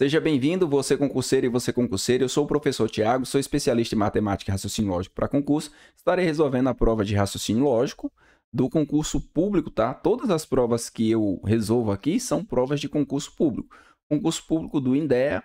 Seja bem-vindo, você concurseiro e você concurseiro. Eu sou o professor Tiago, sou especialista em matemática e raciocínio lógico para concurso. Estarei resolvendo a prova de raciocínio lógico do concurso público, tá? Todas as provas que eu resolvo aqui são provas de concurso público. Concurso público do INDEA,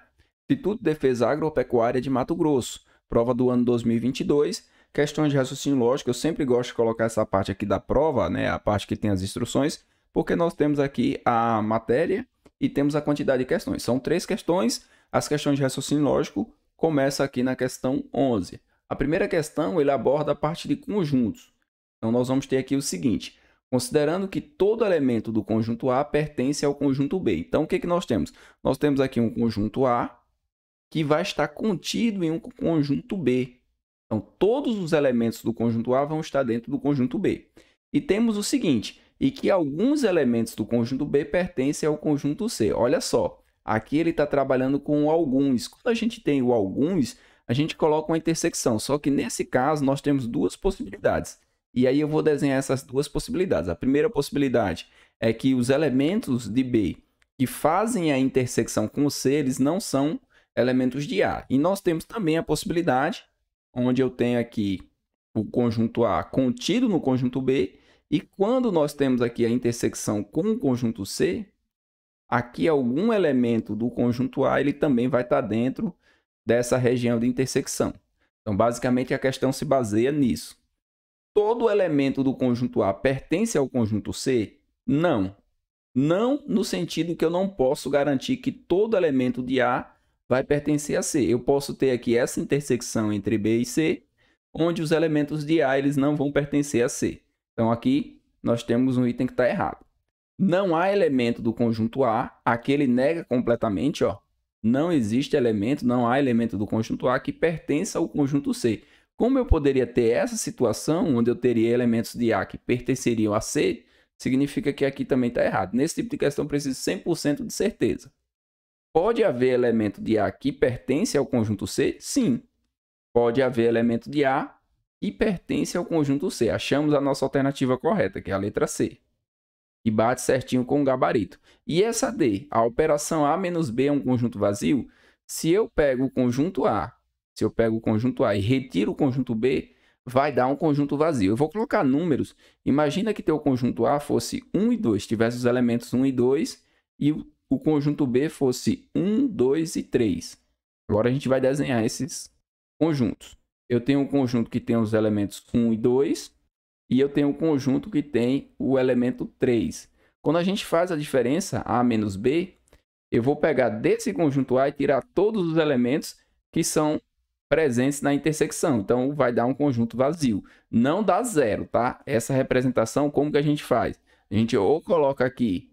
Instituto de Defesa Agropecuária de Mato Grosso, prova do ano 2022. Questões de raciocínio lógico, eu sempre gosto de colocar essa parte aqui da prova, né? A parte que tem as instruções, porque nós temos aqui a matéria e temos a quantidade de questões. São três questões. As questões de raciocínio lógico começa aqui na questão 11. A primeira questão ele aborda a parte de conjuntos. Então nós vamos ter aqui o seguinte: considerando que todo elemento do conjunto A pertence ao conjunto B. Então o que, que nós temos? Nós temos aqui um conjunto A que vai estar contido em um conjunto B. Então todos os elementos do conjunto A vão estar dentro do conjunto B. E temos o seguinte: e que alguns elementos do conjunto B pertencem ao conjunto C. Olha só, aqui ele está trabalhando com alguns. Quando a gente tem o alguns, a gente coloca uma intersecção, só que nesse caso nós temos duas possibilidades. E aí eu vou desenhar essas duas possibilidades. A primeira possibilidade é que os elementos de B que fazem a intersecção com C, eles não são elementos de A. E nós temos também a possibilidade, onde eu tenho aqui o conjunto A contido no conjunto B, e quando nós temos aqui a intersecção com o conjunto C, aqui algum elemento do conjunto A ele também vai estar tá dentro dessa região de intersecção. Então, basicamente, a questão se baseia nisso. Todo elemento do conjunto A pertence ao conjunto C? Não. Não no sentido que eu não posso garantir que todo elemento de A vai pertencer a C. Eu posso ter aqui essa intersecção entre B e C, onde os elementos de A eles não vão pertencer a C. Então aqui nós temos um item que está errado. Não há elemento do conjunto A, aqui ele nega completamente, ó. Não existe elemento, não há elemento do conjunto A que pertença ao conjunto C. Como eu poderia ter essa situação onde eu teria elementos de A que pertenceriam a C, significa que aqui também está errado. Nesse tipo de questão, preciso 100% de certeza. Pode haver elemento de A que pertence ao conjunto C? Sim. Pode haver elemento de A e pertence ao conjunto C. Achamos a nossa alternativa correta, que é a letra C. E bate certinho com o gabarito. E essa D, a operação A menos B é um conjunto vazio? Se eu pego o conjunto A, se eu pego o conjunto A e retiro o conjunto B, vai dar um conjunto vazio. Eu vou colocar números. Imagina que teu conjunto A fosse 1 e 2, tivesse os elementos 1 e 2 e o conjunto B fosse 1, 2 e 3. Agora a gente vai desenhar esses conjuntos eu tenho um conjunto que tem os elementos 1 e 2, e eu tenho um conjunto que tem o elemento 3. Quando a gente faz a diferença A menos B, eu vou pegar desse conjunto A e tirar todos os elementos que são presentes na intersecção. Então, vai dar um conjunto vazio. Não dá zero, tá? Essa representação, como que a gente faz? A gente ou coloca aqui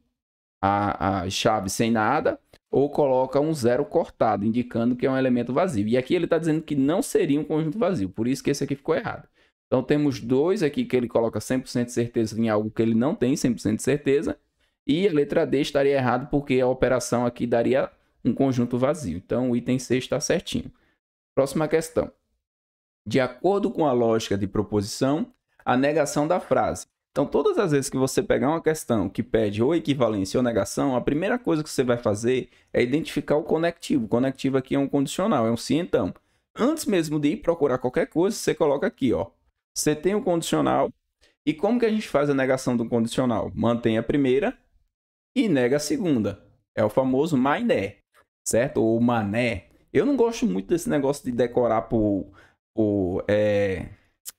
a, a chave sem nada, ou coloca um zero cortado, indicando que é um elemento vazio. E aqui ele está dizendo que não seria um conjunto vazio, por isso que esse aqui ficou errado. Então temos dois aqui que ele coloca 100% de certeza em algo que ele não tem 100% de certeza, e a letra D estaria errado porque a operação aqui daria um conjunto vazio. Então o item C está certinho. Próxima questão. De acordo com a lógica de proposição, a negação da frase então, todas as vezes que você pegar uma questão que pede ou equivalência ou negação, a primeira coisa que você vai fazer é identificar o conectivo. O conectivo aqui é um condicional, é um se então. Antes mesmo de ir procurar qualquer coisa, você coloca aqui, ó. Você tem o um condicional. E como que a gente faz a negação do condicional? Mantém a primeira e nega a segunda. É o famoso mainé, certo? Ou mané. Eu não gosto muito desse negócio de decorar por, por é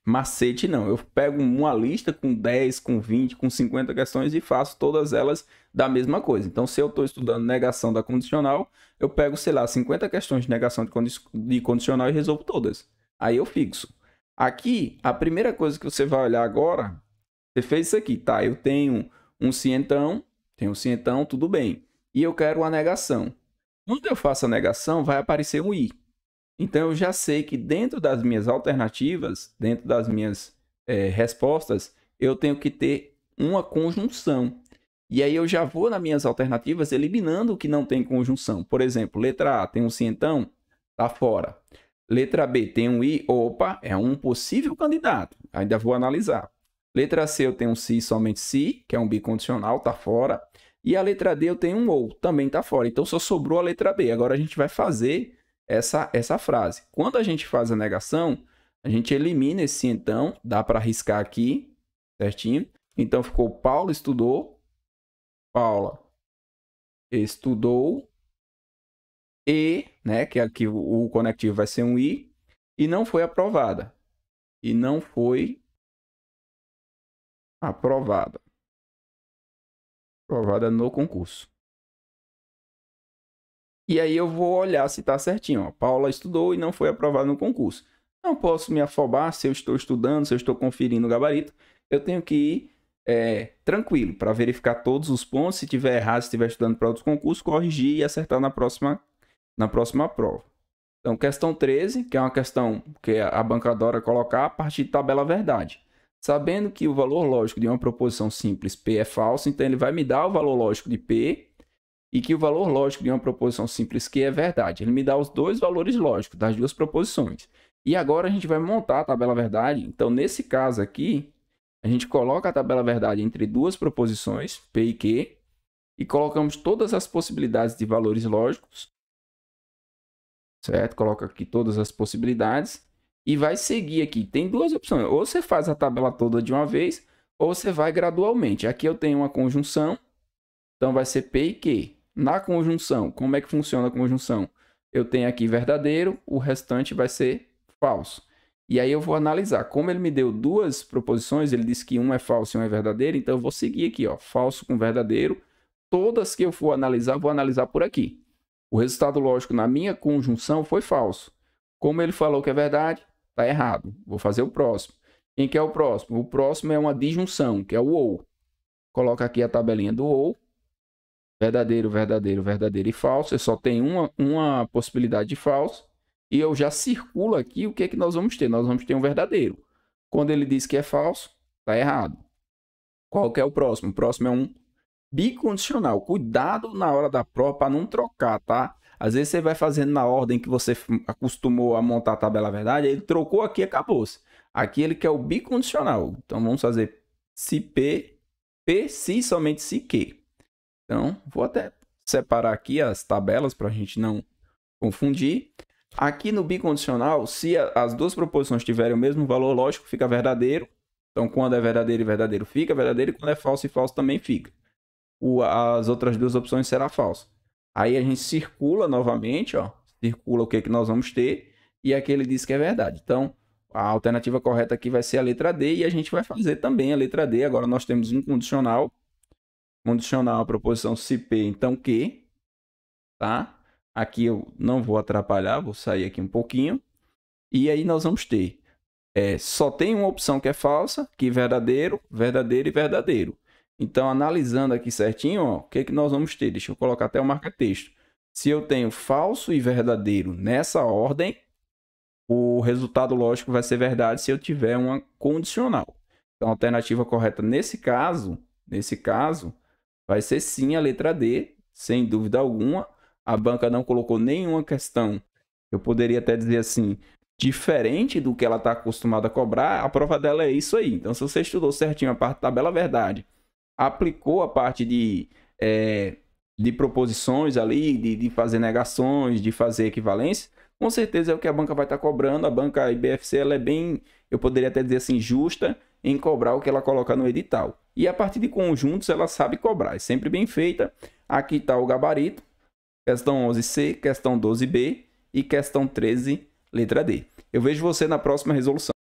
macete, não. Eu pego uma lista com 10, com 20, com 50 questões e faço todas elas da mesma coisa. Então, se eu estou estudando negação da condicional, eu pego, sei lá, 50 questões de negação de condicional e resolvo todas. Aí eu fixo. Aqui, a primeira coisa que você vai olhar agora, você fez isso aqui, tá? Eu tenho um cientão, tenho um cientão, tudo bem. E eu quero a negação. Quando eu faço a negação, vai aparecer um i. Então eu já sei que dentro das minhas alternativas, dentro das minhas é, respostas, eu tenho que ter uma conjunção. E aí eu já vou nas minhas alternativas eliminando o que não tem conjunção. Por exemplo, letra A tem um então, tá fora. Letra B tem um I, opa, é um possível candidato. Ainda vou analisar. Letra C eu tenho um se somente se, que é um bicondicional, tá fora. E a letra D eu tenho um ou, também tá fora. Então só sobrou a letra B. Agora a gente vai fazer essa, essa frase. Quando a gente faz a negação, a gente elimina esse então, dá para riscar aqui, certinho. Então ficou Paulo estudou, Paula estudou e, né, que é aqui o conectivo vai ser um i e não foi aprovada. E não foi aprovada. Aprovada no concurso. E aí eu vou olhar se está certinho. Ó, Paula estudou e não foi aprovada no concurso. Não posso me afobar se eu estou estudando, se eu estou conferindo o gabarito. Eu tenho que ir é, tranquilo para verificar todos os pontos. Se tiver errado, se estiver estudando para outros concursos, corrigir e acertar na próxima, na próxima prova. Então, questão 13, que é uma questão que a bancadora colocar a partir de tabela verdade. Sabendo que o valor lógico de uma proposição simples P é falso, então ele vai me dar o valor lógico de P e que o valor lógico de uma proposição simples Q é verdade. Ele me dá os dois valores lógicos das duas proposições. E agora a gente vai montar a tabela verdade. Então, nesse caso aqui, a gente coloca a tabela verdade entre duas proposições, P e Q, e colocamos todas as possibilidades de valores lógicos, certo? Coloca aqui todas as possibilidades e vai seguir aqui. Tem duas opções, ou você faz a tabela toda de uma vez, ou você vai gradualmente. Aqui eu tenho uma conjunção, então vai ser P e Q. Na conjunção, como é que funciona a conjunção? Eu tenho aqui verdadeiro, o restante vai ser falso. E aí eu vou analisar. Como ele me deu duas proposições, ele disse que um é falso e um é verdadeiro, então eu vou seguir aqui, ó, falso com verdadeiro. Todas que eu for analisar, vou analisar por aqui. O resultado lógico na minha conjunção foi falso. Como ele falou que é verdade, está errado. Vou fazer o próximo. Quem que é o próximo? O próximo é uma disjunção, que é o ou. Coloca aqui a tabelinha do ou verdadeiro, verdadeiro, verdadeiro e falso. Eu só tenho uma, uma possibilidade de falso. E eu já circulo aqui o que é que nós vamos ter. Nós vamos ter um verdadeiro. Quando ele diz que é falso, está errado. Qual que é o próximo? O próximo é um bicondicional. Cuidado na hora da prova para não trocar, tá? Às vezes você vai fazendo na ordem que você acostumou a montar a tabela verdade, ele trocou aqui e acabou-se. Aqui ele quer o bicondicional. Então vamos fazer se P, P se somente se Q. Então, vou até separar aqui as tabelas para a gente não confundir. Aqui no bicondicional, se as duas proposições tiverem o mesmo valor lógico, fica verdadeiro. Então, quando é verdadeiro e verdadeiro, fica verdadeiro. E quando é falso e falso, também fica. O, as outras duas opções será falso. Aí a gente circula novamente, ó. Circula o que, é que nós vamos ter. E aqui ele diz que é verdade. Então, a alternativa correta aqui vai ser a letra D. E a gente vai fazer também a letra D. Agora nós temos um condicional condicional à proposição se P, então Q, tá? Aqui eu não vou atrapalhar, vou sair aqui um pouquinho. E aí nós vamos ter, é, só tem uma opção que é falsa, que verdadeiro, verdadeiro e verdadeiro. Então, analisando aqui certinho, ó, o que, é que nós vamos ter? Deixa eu colocar até o marca-texto. Se eu tenho falso e verdadeiro nessa ordem, o resultado lógico vai ser verdade se eu tiver uma condicional. Então, a alternativa correta nesse caso, nesse caso, Vai ser sim a letra D, sem dúvida alguma. A banca não colocou nenhuma questão. Eu poderia até dizer assim, diferente do que ela está acostumada a cobrar, a prova dela é isso aí. Então, se você estudou certinho a parte da tabela é verdade, aplicou a parte de, é, de proposições ali, de, de fazer negações, de fazer equivalência, com certeza é o que a banca vai estar tá cobrando. A banca IBFC ela é bem, eu poderia até dizer assim, justa em cobrar o que ela coloca no edital. E a partir de conjuntos ela sabe cobrar, é sempre bem feita. Aqui está o gabarito, questão 11C, questão 12B e questão 13, letra D. Eu vejo você na próxima resolução.